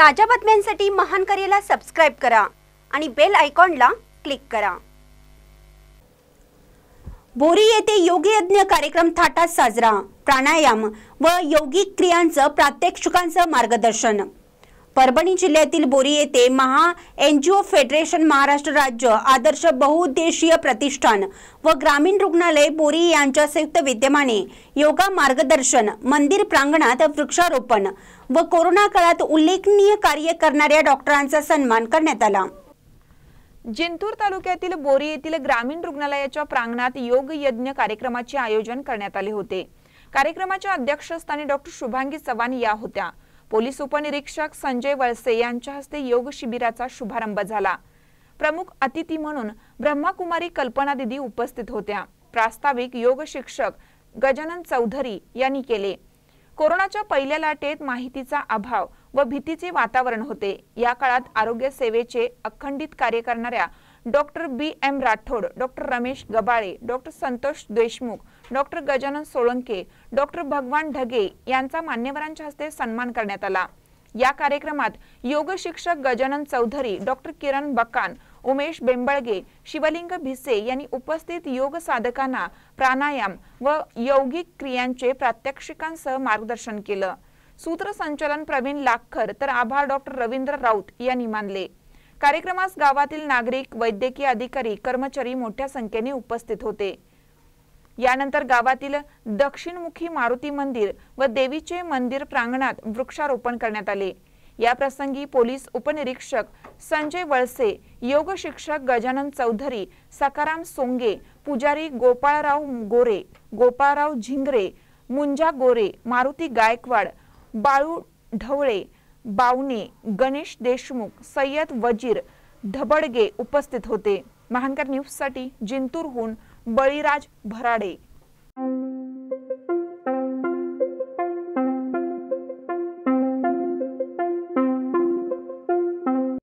ताज्या बातम्यांसाठी महान करेला सबस्क्राईब करा आणि बेल आयकॉनला क्लिक करा बोरी येथे योगी यज्ञ कार्यक्रम थाटात साजरा प्राणायाम व योगिक क्रियांचं प्रात्यक्षिकांचं मार्गदर्शन परभणी जिल्ह्यातील बोरी येथे महा एनजीओ फेडरेशन महाराष्ट्र राज्य आदर्श बहुउद्देशीय प्रतिष्ठान व ग्रामीण रुग्णालय बोरी यांच्या संयुक्त विद्यमाने योगा मार्गदर्शन मंदिर प्रांगणात वृक्षारोपण व कोरोना काळात उल्लेखनीय कार्य करणाऱ्या डॉक्टरांचा सन्मान करण्यात आला जिंतूर तालुक्यातील बोरी येथील ग्रामीण रुग्णालयाच्या प्रांगणात योग यज्ञ कार्यक्रमाचे आयोजन करण्यात आले होते कार्यक्रमाच्या अध्यक्षस्थानी डॉक्टर शुभांगी चव्हाण या होत्या पोलीस उपनिरीक्षक संजय वळसे यांच्या हस्ते योग शिबिराचा शुभारंभ झाला प्रमुख अतिथी म्हणून ब्रह्माकुमारी कल्पना दिदी उपस्थित होत्या प्रास्ताविक योग शिक्षक गजानन चौधरी यांनी केले कोरोनाच्या पहिल्या लाटेत माहितीचा अभाव व भीतीचे वातावरण होते या काळात आरोग्य सेवेचे अखंडित कार्य करणाऱ्या doctor B M Rathod doctor Ramesh Gabale doctor Santosh Deshmukh doctor Gajanan Solanke doctor Bhagwan Dhage यांचा मान्यवरांच्या हस्ते सन्मान करण्यात आला या कार्यक्रमात योग शिक्षक गजानन चौधरी डॉक्टर किरण बकान उमेश बेंबळगे शिवलिंग भिसे यांनी उपस्थित योग साधकांना प्राणायाम व यौगिक क्रियांचे प्रात्यक्षिकांसह मार्गदर्शन केलं सूत्रसंचलन प्रवीण लाखर तर आभार डॉक्टर रवींद्र राऊत यांनी मानले कार्यक्रमास गावातील नागरिक वैद्यकीय अधिकारी कर्मचारी मोठ्या संख्येने उपस्थित होते यानंतर गावातील दक्षिणमुखी मारुती मंदिर व देवीचे मंदिर प्रांगणात वृक्षारोपण करण्यात आले या प्रसंगी पोलीस उपनिरीक्षक संजय वळसे योग शिक्षक गजानन चौधरी सकाराम सोंगे पुजारी गोपाळराव गोरे गोपाळराव झिंगरे मुंजा गोरे मारुती गायकवाड बाळू ढवळे बावने गणेश देशमुख सय्यद वजीर धबडगे उपस्थित होते महानकर न्यूजसाठी जिंतूरहून बळीराज भराडे